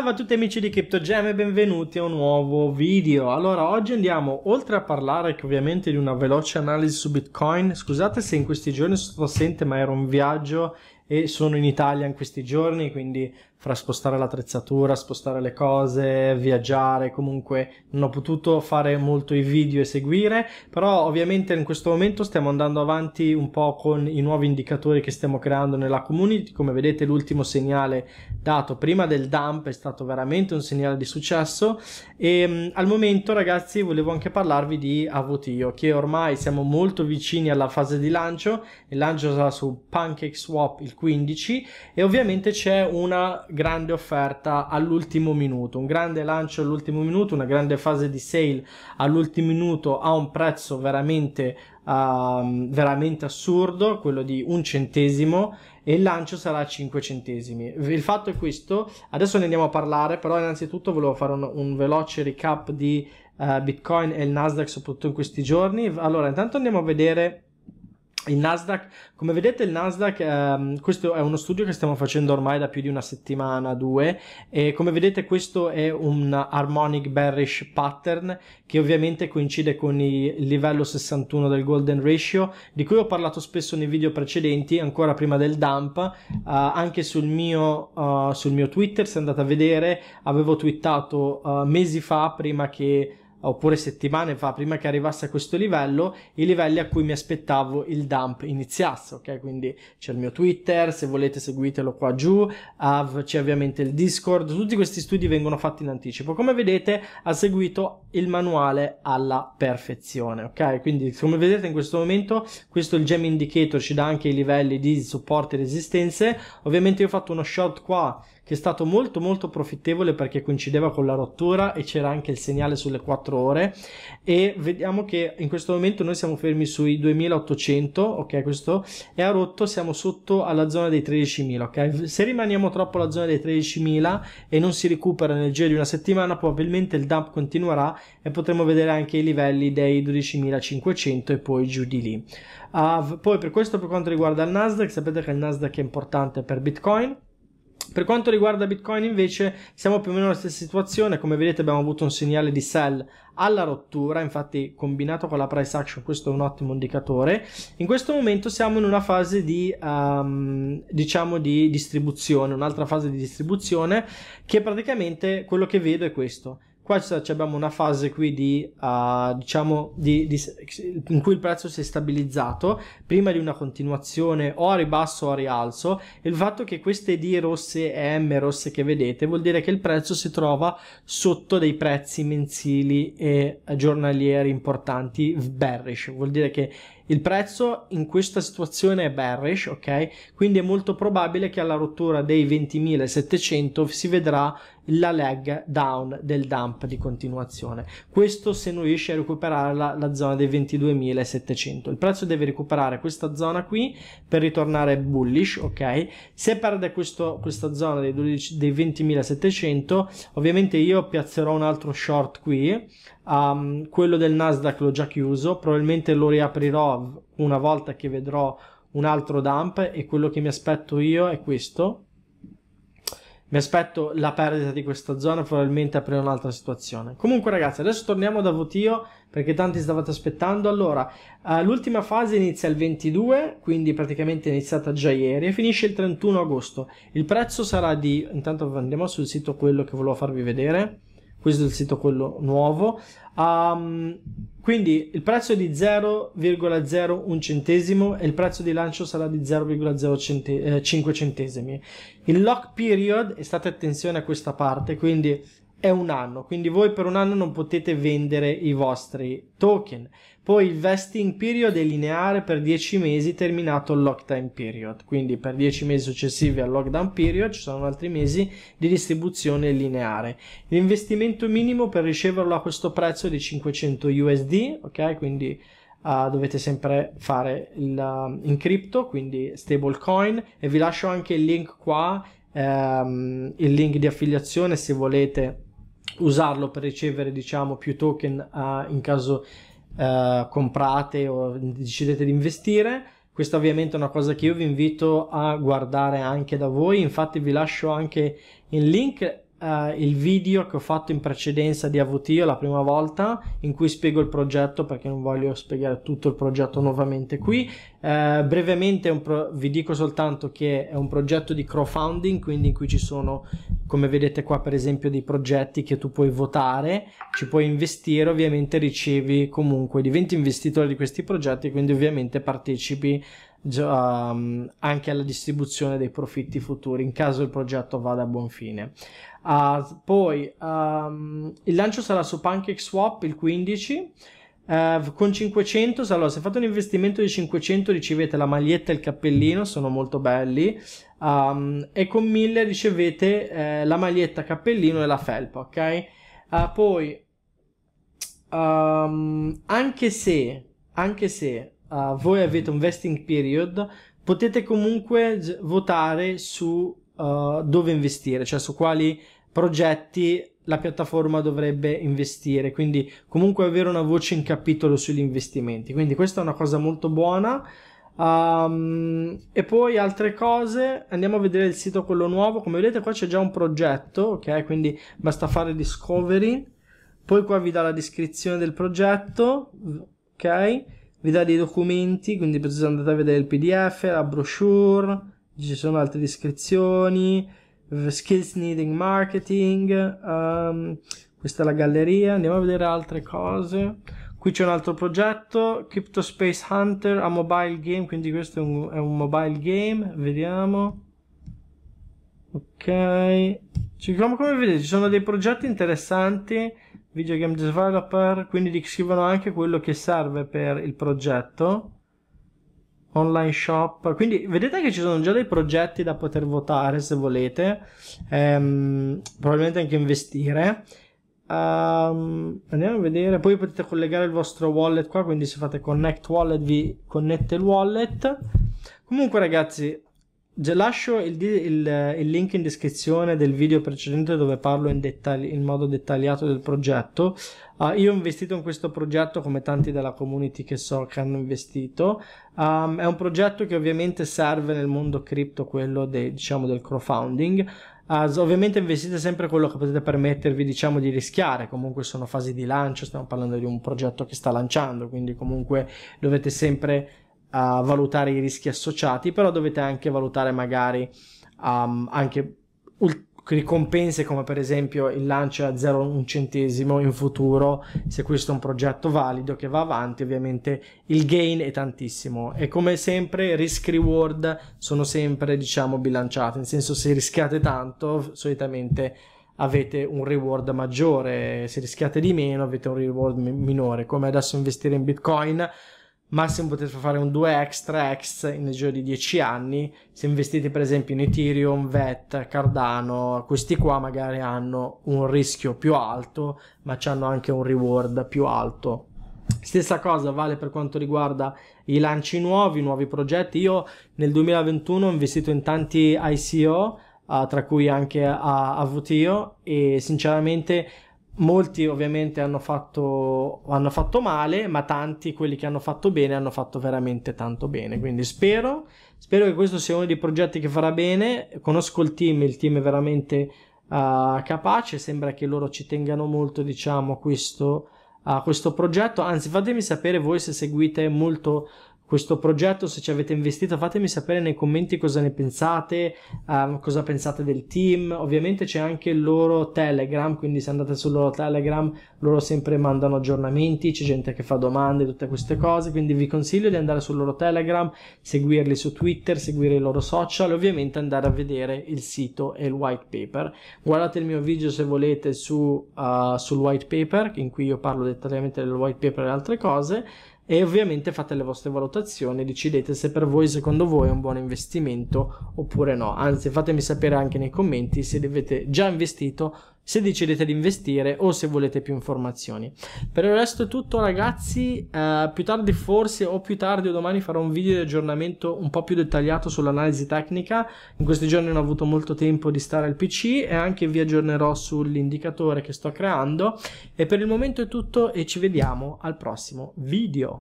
Salve a tutti amici di CryptoGem e benvenuti a un nuovo video. Allora, oggi andiamo, oltre a parlare ovviamente di una veloce analisi su Bitcoin, scusate se in questi giorni sono assente ma ero in viaggio e sono in Italia in questi giorni, quindi fra spostare l'attrezzatura, spostare le cose, viaggiare, comunque non ho potuto fare molto i video e seguire, però ovviamente in questo momento stiamo andando avanti un po' con i nuovi indicatori che stiamo creando nella community, come vedete l'ultimo segnale dato prima del dump è stato veramente un segnale di successo e um, al momento ragazzi volevo anche parlarvi di Avotio che ormai siamo molto vicini alla fase di lancio, il lancio sarà su Pancake Swap il 15 e ovviamente c'è una grande offerta all'ultimo minuto, un grande lancio all'ultimo minuto, una grande fase di sale all'ultimo minuto a un prezzo veramente, uh, veramente assurdo, quello di un centesimo e il lancio sarà a 5 centesimi. Il fatto è questo, adesso ne andiamo a parlare, però innanzitutto volevo fare un, un veloce recap di uh, Bitcoin e il Nasdaq soprattutto in questi giorni. Allora, intanto andiamo a vedere il Nasdaq, come vedete il Nasdaq, ehm, questo è uno studio che stiamo facendo ormai da più di una settimana, due, e come vedete questo è un harmonic bearish pattern che ovviamente coincide con il livello 61 del golden ratio, di cui ho parlato spesso nei video precedenti, ancora prima del dump, eh, anche sul mio, eh, sul mio Twitter, se andate a vedere, avevo twittato eh, mesi fa prima che oppure settimane fa, prima che arrivasse a questo livello, i livelli a cui mi aspettavo il dump iniziasse, ok? Quindi c'è il mio Twitter, se volete seguitelo qua giù, av, c'è ovviamente il Discord, tutti questi studi vengono fatti in anticipo. Come vedete ha seguito il manuale alla perfezione, ok? Quindi come vedete in questo momento, questo il gem indicator ci dà anche i livelli di supporto e resistenze, ovviamente io ho fatto uno shot qua che è stato molto molto profittevole perché coincideva con la rottura e c'era anche il segnale sulle 4 ore e vediamo che in questo momento noi siamo fermi sui 2800 ok questo è rotto siamo sotto alla zona dei 13000 ok se rimaniamo troppo alla zona dei 13000 e non si recupera nel giro di una settimana probabilmente il dump continuerà e potremo vedere anche i livelli dei 12500 e poi giù di lì uh, poi per questo per quanto riguarda il Nasdaq sapete che il Nasdaq è importante per Bitcoin per quanto riguarda Bitcoin invece siamo più o meno nella stessa situazione, come vedete abbiamo avuto un segnale di sell alla rottura, infatti combinato con la price action questo è un ottimo indicatore. In questo momento siamo in una fase di um, diciamo di distribuzione, un'altra fase di distribuzione che praticamente quello che vedo è questo qua abbiamo una fase qui di, uh, diciamo, di, di, in cui il prezzo si è stabilizzato prima di una continuazione o a ribasso o a rialzo. Il fatto che queste D rosse e M rosse che vedete vuol dire che il prezzo si trova sotto dei prezzi mensili e giornalieri importanti bearish, vuol dire che il prezzo in questa situazione è bearish, ok? Quindi è molto probabile che alla rottura dei 20.700 si vedrà la leg down del dump di continuazione. Questo se non riesce a recuperare la, la zona dei 22.700. Il prezzo deve recuperare questa zona qui per ritornare bullish, ok? Se perde questo, questa zona dei, dei 20.700, ovviamente io piazzerò un altro short qui Um, quello del Nasdaq l'ho già chiuso, probabilmente lo riaprirò una volta che vedrò un altro dump e quello che mi aspetto io è questo. Mi aspetto la perdita di questa zona, probabilmente aprire un'altra situazione. Comunque ragazzi, adesso torniamo da Votio perché tanti stavate aspettando. Allora, uh, l'ultima fase inizia il 22, quindi praticamente è iniziata già ieri e finisce il 31 agosto. Il prezzo sarà di... intanto andiamo sul sito quello che volevo farvi vedere questo è il sito quello nuovo um, quindi il prezzo è di 0,01 centesimo e il prezzo di lancio sarà di 0,05 eh, centesimi il lock period e state attenzione a questa parte quindi è un anno, quindi voi per un anno non potete vendere i vostri token. Poi il vesting period è lineare per 10 mesi terminato il lockdown period, quindi per 10 mesi successivi al lockdown period ci sono altri mesi di distribuzione lineare. L'investimento minimo per riceverlo a questo prezzo è di 500 USD, ok? Quindi Uh, dovete sempre fare il, uh, in cripto, quindi stablecoin e vi lascio anche il link qua, ehm, il link di affiliazione se volete usarlo per ricevere diciamo più token a, ah, in caso eh, comprate o decidete di investire questa ovviamente è una cosa che io vi invito a guardare anche da voi infatti vi lascio anche in link Uh, il video che ho fatto in precedenza di Avutio la prima volta in cui spiego il progetto perché non voglio spiegare tutto il progetto nuovamente qui uh, brevemente pro- vi dico soltanto che è un progetto di crowdfunding quindi in cui ci sono come vedete qua per esempio dei progetti che tu puoi votare, ci puoi investire, ovviamente ricevi comunque, diventi investitore di questi progetti, quindi ovviamente partecipi um, anche alla distribuzione dei profitti futuri in caso il progetto vada a buon fine. Uh, poi um, il lancio sarà su PancakeSwap il 15. Uh, eh, con 500, allora se fate un investimento di 500 ricevete la maglietta e il cappellino, sono molto belli. Um, e con 1000 ricevete eh, la maglietta, cappellino e la felpa, ok? Uh, poi, um, anche se, anche se uh, voi avete un vesting period, potete comunque votare su uh, dove investire, cioè su quali progetti la piattaforma dovrebbe investire, quindi comunque avere una voce in capitolo sugli investimenti. Quindi questa è una cosa molto buona. Um, e poi altre cose, andiamo a vedere il sito quello nuovo, come vedete qua c'è già un progetto, ok? Quindi basta fare discovery, poi qua vi dà la descrizione del progetto, ok? Vi dà dei documenti, quindi potete andare a vedere il pdf, la brochure, ci sono altre descrizioni, eh, skills needing marketing, um, questa è la galleria, andiamo a vedere altre cose. Qui c'è un altro progetto, Crypto Space Hunter a mobile game, quindi questo è un, è un mobile game, vediamo. Ok, ci, come, vedete ci sono dei progetti interessanti, video game developer, quindi descrivono anche quello che serve per il progetto. Online shop, quindi vedete che ci sono già dei progetti da poter votare se volete, ehm, probabilmente anche investire. Um, andiamo a vedere. Poi potete collegare il vostro wallet qua. Quindi, se fate connect wallet, vi connette il wallet. Comunque, ragazzi, lascio il, il, il, link in descrizione del video precedente dove parlo in, dettagli, in modo dettagliato del progetto. Uh, io ho investito in questo progetto come tanti della community che so che hanno investito. Um, è un progetto che ovviamente serve nel mondo cripto, quello de, diciamo, del crowdfunding. As, ovviamente investite sempre quello che potete permettervi, diciamo, di rischiare. Comunque sono fasi di lancio, stiamo parlando di un progetto che sta lanciando, quindi comunque dovete sempre uh, valutare i rischi associati, però dovete anche valutare magari um, anche ult- ricompense come per esempio il lancio a 0,1 centesimo in futuro se questo è un progetto valido che va avanti ovviamente il gain è tantissimo e come sempre risk reward sono sempre diciamo bilanciati nel senso se rischiate tanto solitamente avete un reward maggiore se rischiate di meno avete un reward minore come adesso investire in bitcoin massimo potete fare un 2x, 3x nel giro di 10 anni, se investite per esempio in Ethereum, VET, Cardano, questi qua magari hanno un rischio più alto, ma hanno anche un reward più alto. Stessa cosa vale per quanto riguarda i lanci nuovi, nuovi progetti. Io nel 2021 ho investito in tanti ICO, uh, eh, tra cui anche a, eh, a Votio, e sinceramente molti ovviamente hanno fatto, hanno fatto male, ma tanti, quelli che hanno fatto bene, hanno fatto veramente tanto bene. Quindi spero, spero che questo sia uno dei progetti che farà bene. Conosco il team, il team è veramente uh, capace, sembra che loro ci tengano molto, diciamo, questo, a uh, questo progetto. Anzi, fatemi sapere voi se seguite molto questo progetto, se ci avete investito fatemi sapere nei commenti cosa ne pensate, eh, cosa pensate del team, ovviamente c'è anche il loro Telegram, quindi se andate sul loro Telegram loro sempre mandano aggiornamenti, c'è gente che fa domande, tutte queste cose, quindi vi consiglio di andare sul loro Telegram, seguirli su Twitter, seguire i loro social e ovviamente andare a vedere il sito e il white paper. Guardate il mio video se volete su, uh, sul white paper, in cui io parlo dettagliatamente del white paper e altre cose e ovviamente fate le vostre valutazioni, decidete se per voi, secondo voi, è un buon investimento oppure no. Anzi, fatemi sapere anche nei commenti se avete già investito, se decidete di investire o se volete più informazioni. Per il resto è tutto ragazzi, uh, più tardi forse o più tardi o domani farò un video di aggiornamento un po' più dettagliato sull'analisi tecnica, in questi giorni non ho avuto molto tempo di stare al PC e anche vi aggiornerò sull'indicatore che sto creando e per il momento è tutto e ci vediamo al prossimo video.